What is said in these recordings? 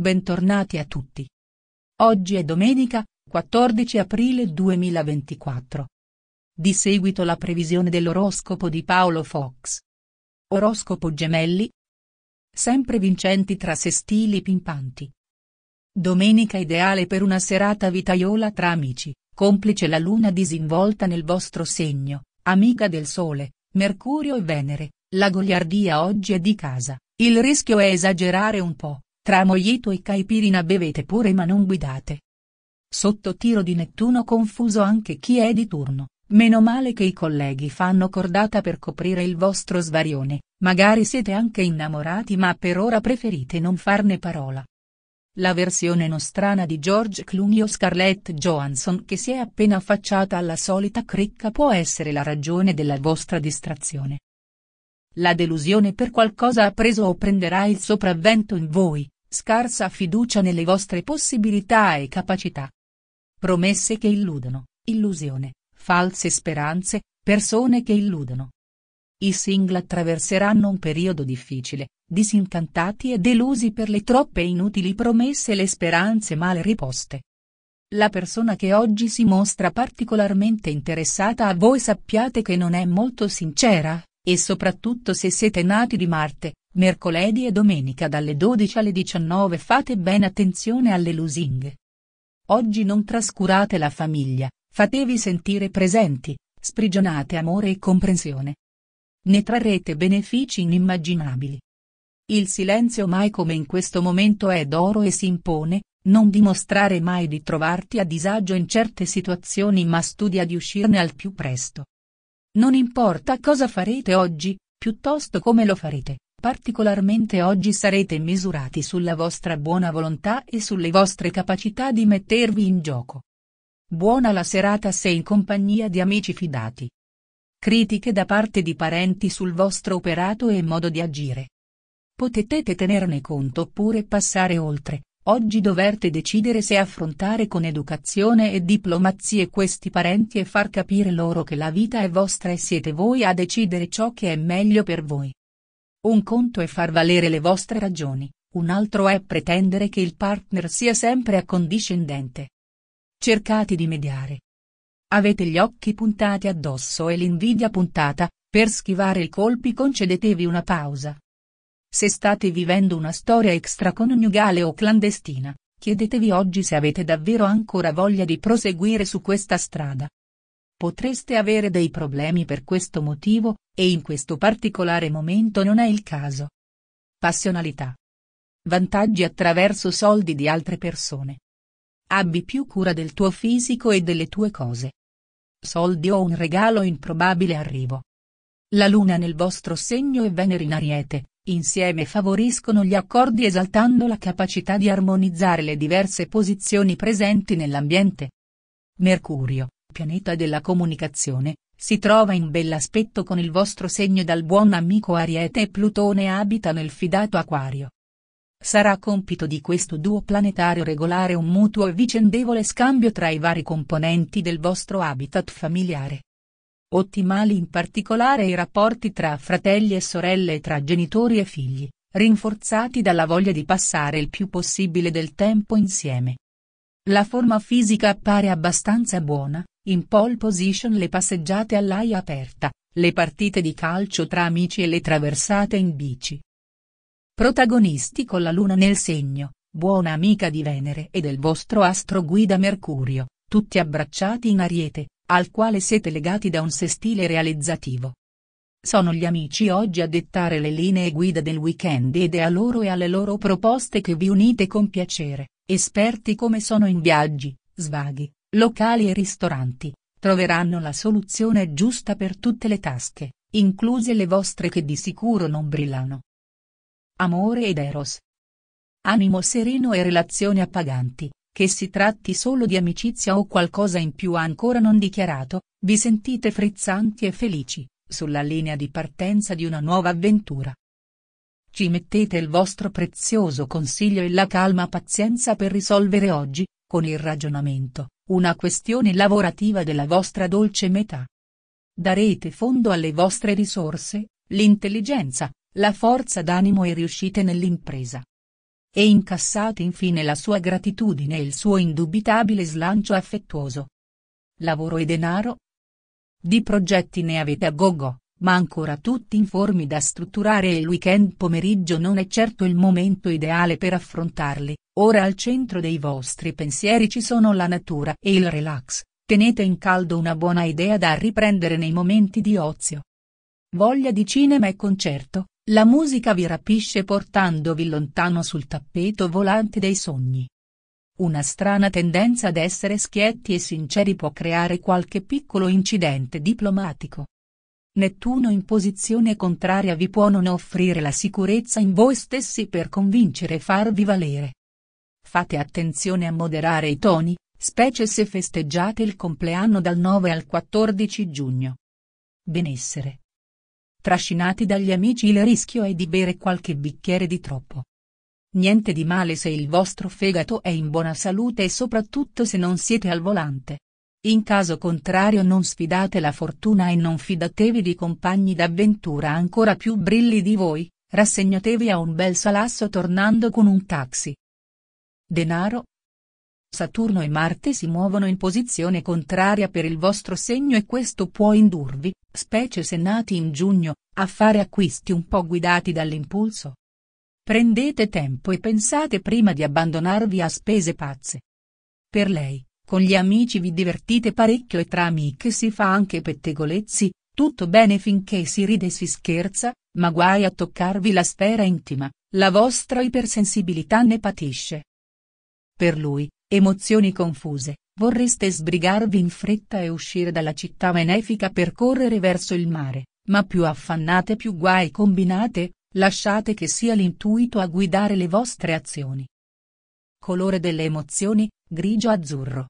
Bentornati a tutti. Oggi è domenica, 14 aprile 2024. Di seguito la previsione dell'oroscopo di Paolo Fox. Oroscopo Gemelli. Sempre vincenti tra se pimpanti. Domenica ideale per una serata vitaiola tra amici, complice la luna disinvolta nel vostro segno, amica del sole, Mercurio e Venere, la goliardia oggi è di casa, il rischio è esagerare un po'. Tra mojito e caipirina bevete pure ma non guidate. Sotto tiro di Nettuno confuso anche chi è di turno, meno male che i colleghi fanno cordata per coprire il vostro svarione, magari siete anche innamorati ma per ora preferite non farne parola. La versione nostrana di George Clooney o Scarlett Johansson che si è appena affacciata alla solita cricca può essere la ragione della vostra distrazione. La delusione per qualcosa ha preso o prenderà il sopravvento in voi, Scarsa fiducia nelle vostre possibilità e capacità. Promesse che illudono, illusione, false speranze, persone che illudono. I single attraverseranno un periodo difficile, disincantati e delusi per le troppe inutili promesse e le speranze male riposte. La persona che oggi si mostra particolarmente interessata a voi sappiate che non è molto sincera, e soprattutto se siete nati di Marte, Mercoledì e domenica dalle 12 alle 19 fate ben attenzione alle lusinghe. Oggi non trascurate la famiglia, fatevi sentire presenti, sprigionate amore e comprensione. Ne trarrete benefici inimmaginabili. Il silenzio mai come in questo momento è d'oro e si impone, non dimostrare mai di trovarti a disagio in certe situazioni ma studia di uscirne al più presto. Non importa cosa farete oggi, piuttosto come lo farete. Particolarmente oggi sarete misurati sulla vostra buona volontà e sulle vostre capacità di mettervi in gioco. Buona la serata se in compagnia di amici fidati. Critiche da parte di parenti sul vostro operato e modo di agire. Potete tenerne conto oppure passare oltre, oggi dovrete decidere se affrontare con educazione e diplomazie questi parenti e far capire loro che la vita è vostra e siete voi a decidere ciò che è meglio per voi. Un conto è far valere le vostre ragioni, un altro è pretendere che il partner sia sempre accondiscendente. Cercate di mediare. Avete gli occhi puntati addosso e l'invidia puntata, per schivare i colpi concedetevi una pausa. Se state vivendo una storia extraconiugale o clandestina, chiedetevi oggi se avete davvero ancora voglia di proseguire su questa strada potreste avere dei problemi per questo motivo, e in questo particolare momento non è il caso. Passionalità. Vantaggi attraverso soldi di altre persone. Abbi più cura del tuo fisico e delle tue cose. Soldi o un regalo improbabile arrivo. La luna nel vostro segno e Venere in Ariete, insieme favoriscono gli accordi esaltando la capacità di armonizzare le diverse posizioni presenti nell'ambiente. Mercurio, Pianeta della comunicazione, si trova in bell'aspetto con il vostro segno dal buon amico Ariete e Plutone abita nel fidato Aquario. Sarà compito di questo duo planetario regolare un mutuo e vicendevole scambio tra i vari componenti del vostro habitat familiare. Ottimali in particolare i rapporti tra fratelli e sorelle e tra genitori e figli, rinforzati dalla voglia di passare il più possibile del tempo insieme. La forma fisica appare abbastanza buona, in pole position le passeggiate all'aia aperta, le partite di calcio tra amici e le traversate in bici. Protagonisti con la luna nel segno, buona amica di Venere e del vostro astro guida Mercurio, tutti abbracciati in ariete, al quale siete legati da un sestile realizzativo. Sono gli amici oggi a dettare le linee guida del weekend ed è a loro e alle loro proposte che vi unite con piacere, esperti come sono in viaggi, svaghi, Locali e ristoranti, troveranno la soluzione giusta per tutte le tasche, incluse le vostre che di sicuro non brillano. Amore ed Eros. Animo sereno e relazioni appaganti, che si tratti solo di amicizia o qualcosa in più ancora non dichiarato, vi sentite frizzanti e felici, sulla linea di partenza di una nuova avventura. Ci mettete il vostro prezioso consiglio e la calma pazienza per risolvere oggi, con il ragionamento, una questione lavorativa della vostra dolce metà. Darete fondo alle vostre risorse, l'intelligenza, la forza d'animo e riuscite nell'impresa. E incassate infine la sua gratitudine e il suo indubitabile slancio affettuoso. Lavoro e denaro? Di progetti ne avete a gogo, ma ancora tutti informi da strutturare e il weekend pomeriggio non è certo il momento ideale per affrontarli, Ora al centro dei vostri pensieri ci sono la natura e il relax, tenete in caldo una buona idea da riprendere nei momenti di ozio. Voglia di cinema e concerto, la musica vi rapisce portandovi lontano sul tappeto volante dei sogni. Una strana tendenza ad essere schietti e sinceri può creare qualche piccolo incidente diplomatico. Nettuno in posizione contraria vi può non offrire la sicurezza in voi stessi per convincere e farvi valere. Fate attenzione a moderare i toni, specie se festeggiate il compleanno dal 9 al 14 giugno. Benessere. Trascinati dagli amici il rischio è di bere qualche bicchiere di troppo. Niente di male se il vostro fegato è in buona salute e soprattutto se non siete al volante. In caso contrario non sfidate la fortuna e non fidatevi di compagni d'avventura ancora più brilli di voi, rassegnatevi a un bel salasso tornando con un taxi. Denaro. Saturno e Marte si muovono in posizione contraria per il vostro segno e questo può indurvi, specie se nati in giugno, a fare acquisti un po' guidati dall'impulso. Prendete tempo e pensate prima di abbandonarvi a spese pazze. Per lei, con gli amici vi divertite parecchio e tra amiche si fa anche pettegolezzi, tutto bene finché si ride e si scherza, ma guai a toccarvi la sfera intima, la vostra ipersensibilità ne patisce. Per lui, emozioni confuse, vorreste sbrigarvi in fretta e uscire dalla città benefica per correre verso il mare, ma più affannate più guai combinate, lasciate che sia l'intuito a guidare le vostre azioni. Colore delle emozioni, grigio-azzurro.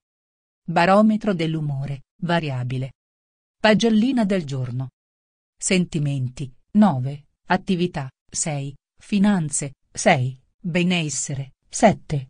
Barometro dell'umore, variabile. Pagellina del giorno. Sentimenti, 9, attività, 6, finanze, 6, benessere, 7,